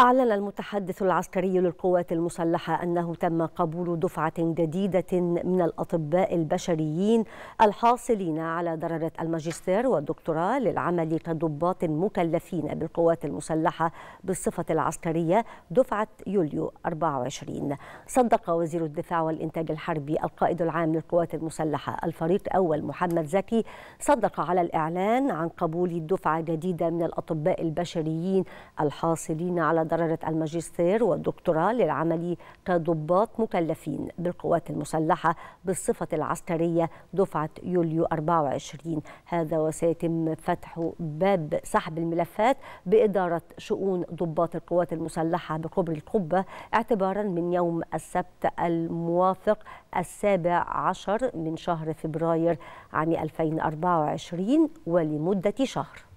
أعلن المتحدث العسكري للقوات المسلحة أنه تم قبول دفعة جديدة من الأطباء البشريين الحاصلين على درجة الماجستير والدكتوراه للعمل كضباط مكلفين بالقوات المسلحة بالصفة العسكرية دفعة يوليو 24 صدق وزير الدفاع والإنتاج الحربي القائد العام للقوات المسلحة الفريق أول محمد زكي صدق على الإعلان عن قبول دفعة جديدة من الأطباء البشريين الحاصلين على درجة الماجستير والدكتوراه للعمل كضباط مكلفين بالقوات المسلحة بالصفة العسكرية دفعة يوليو 24 هذا وسيتم فتح باب سحب الملفات بإدارة شؤون ضباط القوات المسلحة بقبر القبة اعتبارا من يوم السبت الموافق السابع عشر من شهر فبراير عام 2024 ولمدة شهر